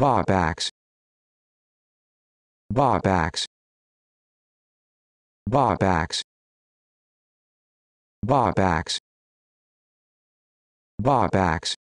Bob axe. Bob axe. Bob axe. Bob axe. Bob axe.